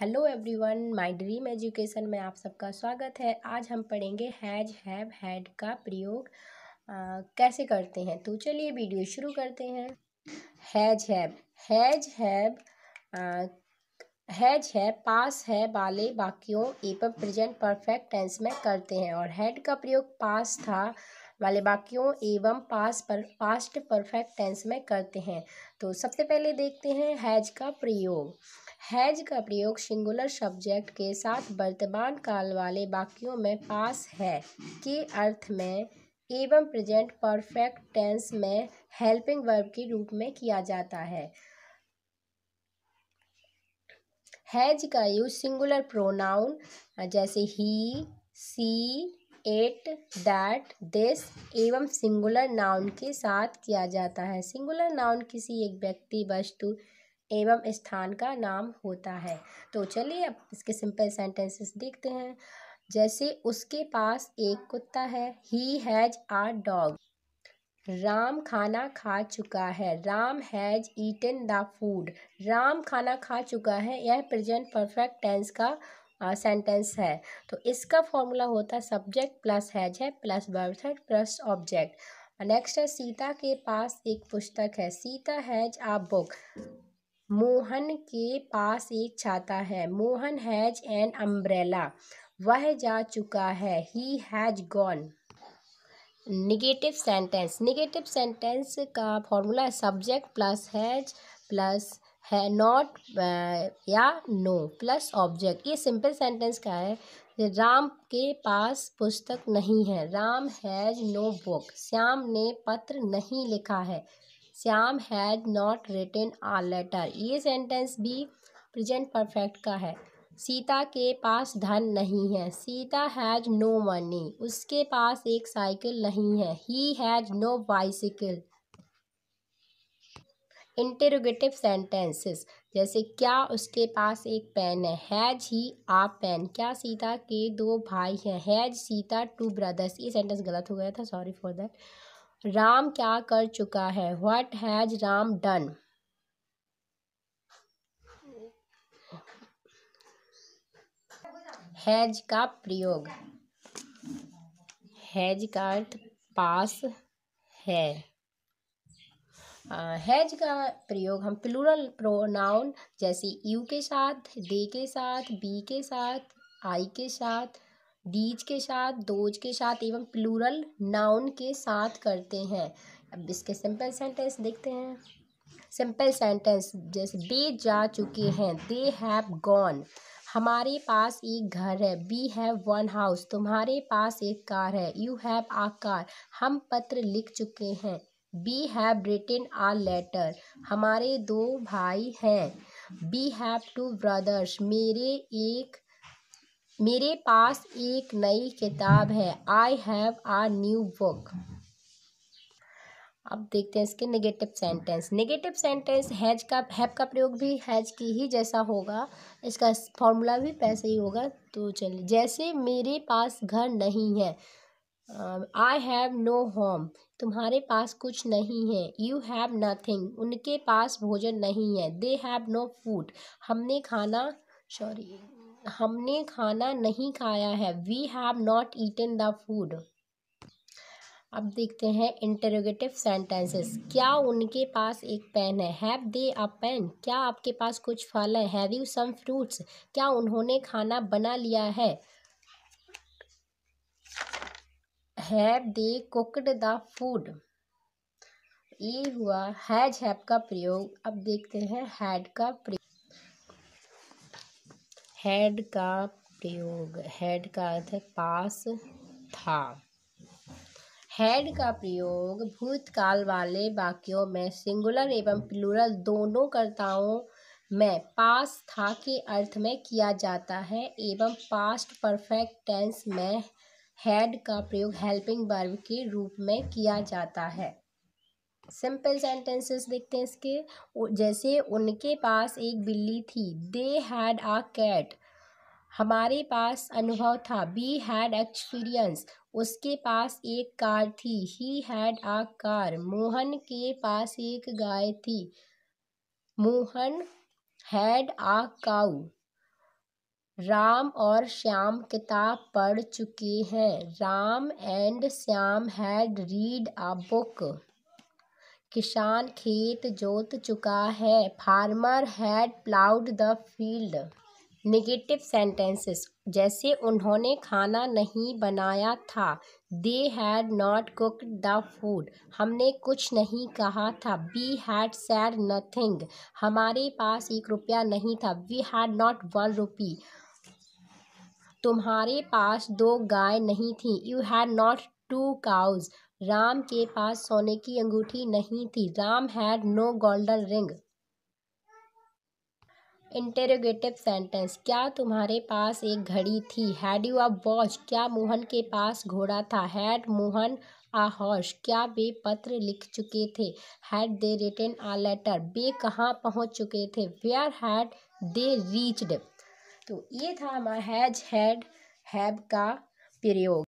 hello everyone my dream education में आप सबका स्वागत है आज हम पढ़ेंगे हैज हैव हैड का प्रयोग कैसे करते हैं तो चलिए वीडियो शुरू करते हैं has have has have has है पास है वाले वाक्यों एवं प्रेजेंट परफेक्ट टेंस में करते हैं और हैड का प्रयोग पास था वाले वाक्यों एवं पास पर पास्ट परफेक्ट टेंस में करते हैं तो सबसे पहले देखते हैं हैज का प्रयोग हैज़ का प्रयोग सिंगुलर सब्जेक्ट के साथ वर्तमान काल वाले वाक्यों में पास है के अर्थ में एवं प्रेजेंट परफेक्ट टेंस में हेल्पिंग वर्ब के रूप में किया जाता है हैज का यूज सिंगुलर प्रोनाउन जैसे he she it that this एवं सिंगुलर नाउन के साथ किया जाता है सिंगुलर नाउन किसी एक व्यक्ति वस्तु एवं स्थान का नाम होता है तो चलिए अब इसके सिंपल सेंटेंसेस देखते हैं जैसे उसके पास एक कुत्ता है he has a dog Ram खाना खा चुका है Ram has eaten the food Ram खाना खा चुका है यह प्रेजेंट परफेक्ट टेंस का सेंटेंस uh, है तो इसका फॉर्मूला होता है सब्जेक्ट प्लस हैज है प्लस वर्ब है प्लस ऑब्जेक्ट नेक्स्ट है सीता के पास एक पुस्तक है Sita has a book Mohan के पास एक छाता है मोहन हैज एन अम्ब्रेला वह जा चुका है he has gone negative sentence negative sentence का formula subject plus has plus है नॉट या नो प्लस ऑब्जेक्ट ये सिंपल सेंटेंस का है राम के पास पुस्तक नहीं है Ram has no book Shyam ने पत्र नहीं लिखा है Shyam has not written a letter ये सेंटेंस भी प्रेजेंट परफेक्ट का है सीता के पास धन नहीं है सीता हैज़ नो मनी उसके पास एक साइकिल नहीं है he has no bicycle interrogative sentences जैसे क्या उसके पास एक पेन है हैज ही आ पेन क्या सीता के दो भाई हैं हैज सीता टू ब्रदर्स ये सेंटेंस गलत हो गया था सॉरी फॉर दैट राम क्या कर चुका है what has Ram done has का प्रयोग हैज का अर्थ पास है हैज uh, का प्रयोग हम प्लूरल प्रोनाउन जैसे यू के साथ दे के साथ बी के साथ आई के साथ डीज के साथ दोज के साथ एवं प्लूरल नाउन के साथ करते हैं अब इसके सिंपल सेंटेंस देखते हैं सिंपल सेंटेंस जैसे दे जा चुके हैं दे हैव गॉन हमारे पास एक घर है वी हैव वन हाउस तुम्हारे पास एक कार है यू हैव आ कार हम पत्र लिख चुके हैं we have written a letter हमारे दो भाई हैं वी हैव टू ब्रदर्स मेरे एक मेरे पास एक नई किताब है I have a new book अब देखते हैं इसके negative sentence negative sentence has का हैव का प्रयोग भी हैज की ही जैसा होगा इसका फॉर्मूला भी वैसे ही होगा तो चलिए जैसे मेरे पास घर नहीं है आई हैव नो होम तुम्हारे पास कुछ नहीं है यू हैव नथिंग उनके पास भोजन नहीं है दे हैव नो फूड हमने खाना सॉरी हमने खाना नहीं खाया है we have not eaten the food अब देखते हैं इंटरोगेटिव सेंटेंसेस क्या उनके पास एक पेन है हैव दे अ पेन क्या आपके पास कुछ फल है हैव यू सम फ्रूट्स क्या उन्होंने खाना बना लिया है have they cooked the food ये हुआ हैज हैप का प्रयोग अब देखते हैं हैड का प्रयोग हेड का प्रयोग हैड का अर्थ है पास था हेड का प्रयोग भूतकाल वाले वाक्यों में सिंगुलर एवं प्लूरल दोनों कर्ताओं में पास था के अर्थ में किया जाता है एवं पास्ट परफेक्ट टेंस में हैड का प्रयोग हेल्पिंग वर्ब के रूप में किया जाता है सिंपल सेंटेंसेस देखते हैं इसके जैसे उनके पास एक बिल्ली थी दे हैड आ कैट हमारे पास अनुभव था बी हैड एक्सपीरियंस उसके पास एक कार थी he had a car Mohan के पास एक गाय थी Mohan had a cow Ram और श्याम किताब पढ़ चुके हैं Ram and Shyam had read a book किसान खेत जोत चुका है farmer had ploughed the field negative sentences जैसे उन्होंने खाना नहीं बनाया था they had not cooked the food हमने कुछ नहीं कहा था वी हैड सैड नथिंग हमारे पास एक रुपया नहीं था we had not one rupee तुम्हारे पास दो गाय नहीं थी you had not two cows Ram के पास सोने की अंगूठी नहीं थी Ram had no golden ring interrogative sentence क्या तुम्हारे पास एक घड़ी थी हैड यू अ वॉच क्या मोहन के पास घोड़ा था हैड मोहन आ हॉर्स क्या वे पत्र लिख चुके थे had they return a letter वे कहाँ पहुँच चुके थे वेयर हैड दे रीच्ड तो ये था हमारा हैज हैड हैब का प्रयोग